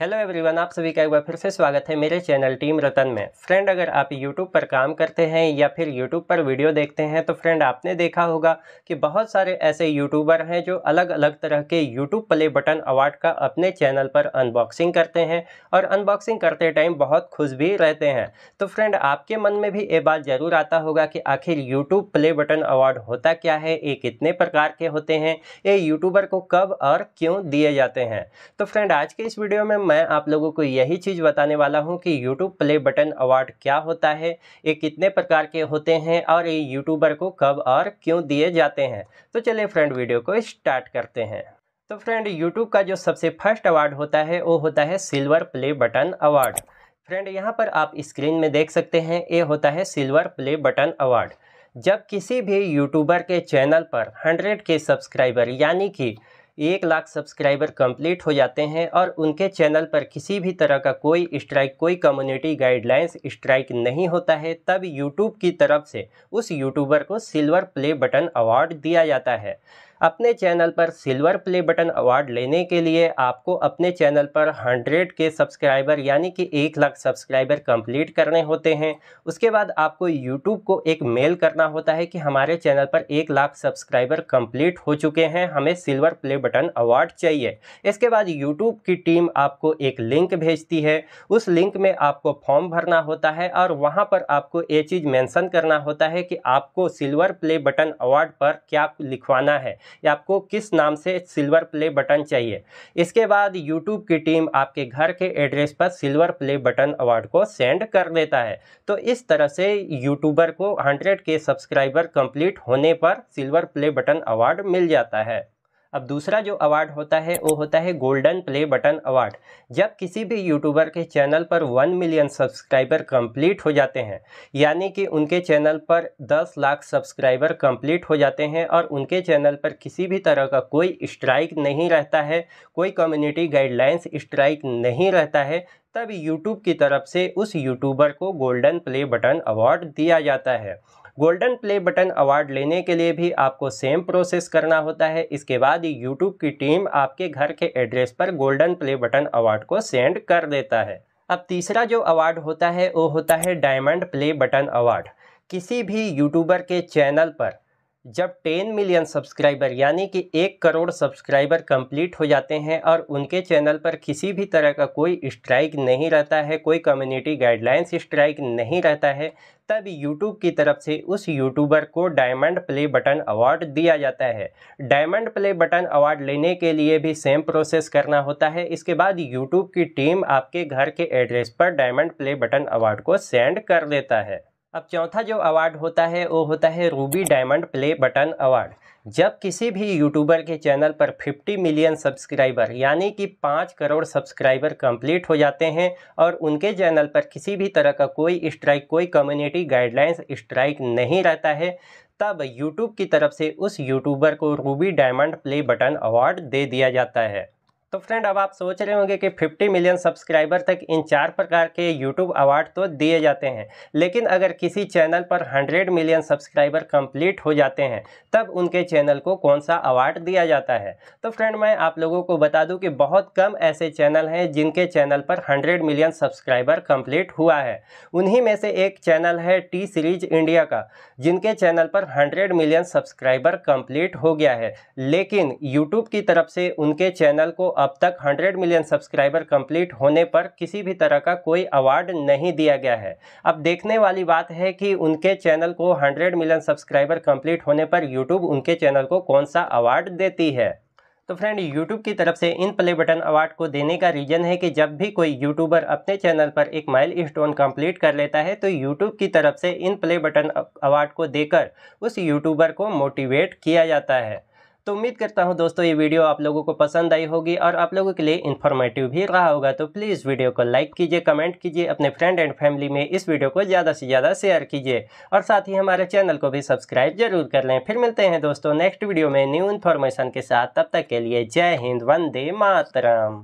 hello everyone आप सभी का एक बार फिर से स्वागत है मेरे चैनल टीम रतन में फ्रेंड अगर आप यूट्यूब पर काम करते हैं या फिर यूट्यूब पर वीडियो देखते हैं तो फ्रेंड आपने देखा होगा कि बहुत सारे ऐसे यूट्यूबर हैं जो अलग अलग तरह के यूट्यूब प्ले बटन अवार्ड का अपने चैनल पर अनबॉक्सिंग करते हैं और अनबॉक्सिंग करते टाइम बहुत खुश भी रहते हैं तो फ्रेंड आपके मन में भी ये बात ज़रूर आता होगा कि आखिर यूट्यूब प्ले बटन अवार्ड होता क्या है ये कितने प्रकार के होते हैं ये यूट्यूबर को कब और क्यों दिए जाते हैं तो फ्रेंड आज के इस वीडियो में मैं आप लोगों को यही चीज़ बताने वाला हूँ कि यूट्यूब प्ले बटन अवार्ड क्या होता है ये कितने प्रकार के होते हैं और ये यूट्यूबर को कब और क्यों दिए जाते हैं तो चलिए फ्रेंड वीडियो को स्टार्ट करते हैं तो फ्रेंड यूट्यूब का जो सबसे फर्स्ट अवार्ड होता है वो होता है silver play button award friend यहाँ पर आप स्क्रीन में देख सकते हैं ये होता है सिल्वर प्ले बटन अवार्ड जब किसी भी यूट्यूबर के चैनल पर 100 के सब्सक्राइबर यानी कि एक लाख सब्सक्राइबर कंप्लीट हो जाते हैं और उनके चैनल पर किसी भी तरह का कोई स्ट्राइक कोई कम्युनिटी गाइडलाइंस स्ट्राइक नहीं होता है तब यूट्यूब की तरफ से उस यूट्यूबर को सिल्वर प्ले बटन अवार्ड दिया जाता है अपने चैनल पर सिल्वर प्ले बटन अवार्ड लेने के लिए आपको अपने चैनल पर 100 के सब्सक्राइबर यानी कि एक लाख सब्सक्राइबर कंप्लीट करने होते हैं उसके बाद आपको यूट्यूब को एक मेल करना होता है कि हमारे चैनल पर एक लाख सब्सक्राइबर कंप्लीट हो चुके हैं हमें सिल्वर प्ले बटन अवार्ड चाहिए इसके बाद यूट्यूब की टीम आपको एक लिंक भेजती है उस लिंक में आपको फॉर्म भरना होता है और वहाँ पर आपको ये चीज़ मैंसन करना होता है कि आपको सिल्वर प्ले बटन अवार्ड पर क्या लिखवाना है या आपको किस नाम से सिल्वर प्ले बटन चाहिए इसके बाद यूट्यूब की टीम आपके घर के एड्रेस पर सिल्वर प्ले बटन अवार्ड को सेंड कर देता है तो इस तरह से यूट्यूबर को हंड्रेड के सब्सक्राइबर कंप्लीट होने पर सिल्वर प्ले बटन अवार्ड मिल जाता है अब दूसरा जो अवार्ड होता है वो होता है गोल्डन प्ले बटन अवार्ड जब किसी भी यूट्यूबर के चैनल पर वन मिलियन सब्सक्राइबर कंप्लीट हो जाते हैं यानी कि उनके चैनल पर दस लाख सब्सक्राइबर कंप्लीट हो जाते हैं और उनके चैनल पर किसी भी तरह का कोई स्ट्राइक नहीं रहता है कोई कम्युनिटी गाइडलाइंस स्ट्राइक नहीं रहता है तब यूट्यूब की तरफ से उस यूट्यूबर को गोल्डन प्ले बटन अवार्ड दिया जाता है गोल्डन प्ले बटन अवार्ड लेने के लिए भी आपको सेम प्रोसेस करना होता है इसके बाद ही यूट्यूब की टीम आपके घर के एड्रेस पर गोल्डन प्ले बटन अवार्ड को सेंड कर देता है अब तीसरा जो अवार्ड होता है वो होता है डायमंड प्ले बटन अवार्ड किसी भी यूट्यूबर के चैनल पर जब 10 मिलियन सब्सक्राइबर यानी कि एक करोड़ सब्सक्राइबर कंप्लीट हो जाते हैं और उनके चैनल पर किसी भी तरह का कोई स्ट्राइक नहीं रहता है कोई कम्युनिटी गाइडलाइंस स्ट्राइक नहीं रहता है तब यूट्यूब की तरफ से उस यूट्यूबर को डायमंड प्ले बटन अवार्ड दिया जाता है डायमंड प्ले बटन अवार्ड लेने के लिए भी सेम प्रोसेस करना होता है इसके बाद यूट्यूब की टीम आपके घर के एड्रेस पर डायमंड प्ले बटन अवार्ड को सेंड कर देता है अब चौथा जो अवार्ड होता है वो होता है ruby diamond play button award जब किसी भी यूट्यूबर के चैनल पर 50 मिलियन सब्सक्राइबर यानी कि पाँच करोड़ सब्सक्राइबर कंप्लीट हो जाते हैं और उनके चैनल पर किसी भी तरह का कोई स्ट्राइक कोई कम्युनिटी गाइडलाइंस स्ट्राइक नहीं रहता है तब यूट्यूब की तरफ से उस यूट्यूबर को ruby diamond play button award दे दिया जाता है तो फ्रेंड अब आप सोच रहे होंगे कि 50 मिलियन सब्सक्राइबर तक इन चार प्रकार के यूट्यूब अवार्ड तो दिए जाते हैं लेकिन अगर किसी चैनल पर 100 मिलियन सब्सक्राइबर कंप्लीट हो जाते हैं तब उनके चैनल को कौन सा अवार्ड दिया जाता है तो फ्रेंड मैं आप लोगों को बता दूं कि बहुत कम ऐसे चैनल हैं जिनके चैनल पर हंड्रेड मिलियन सब्सक्राइबर कम्प्लीट हुआ है उन्हीं में से एक चैनल है टी सीरीज इंडिया का जिनके चैनल पर हंड्रेड मिलियन सब्सक्राइबर कम्प्लीट हो गया है लेकिन यूट्यूब की तरफ से उनके चैनल को अब तक 100 मिलियन सब्सक्राइबर कंप्लीट होने पर किसी भी तरह का कोई अवार्ड नहीं दिया गया है अब देखने वाली बात है कि उनके चैनल को 100 मिलियन सब्सक्राइबर कंप्लीट होने पर यूट्यूब उनके चैनल को कौन सा अवार्ड देती है तो फ्रेंड YouTube की तरफ से इन प्ले बटन अवार्ड को देने का रीजन है कि जब भी कोई यूट्यूबर अपने चैनल पर एक माइल स्टोन कम्प्लीट कर लेता है तो YouTube की तरफ से इन प्ले बटन अवार्ड को देकर उस यूट्यूबर को मोटिवेट किया जाता है तो उम्मीद करता हूँ दोस्तों ये वीडियो आप लोगों को पसंद आई होगी और आप लोगों के लिए इन्फॉर्मेटिव भी रहा होगा तो प्लीज़ वीडियो को लाइक कीजिए कमेंट कीजिए अपने फ्रेंड एंड फैमिली में इस वीडियो को ज़्यादा से ज़्यादा शेयर कीजिए और साथ ही हमारे चैनल को भी सब्सक्राइब जरूर कर लें फिर मिलते हैं दोस्तों नेक्स्ट वीडियो में न्यू इन्फॉर्मेशन के साथ तब तक के लिए जय हिंद वंदे मातरम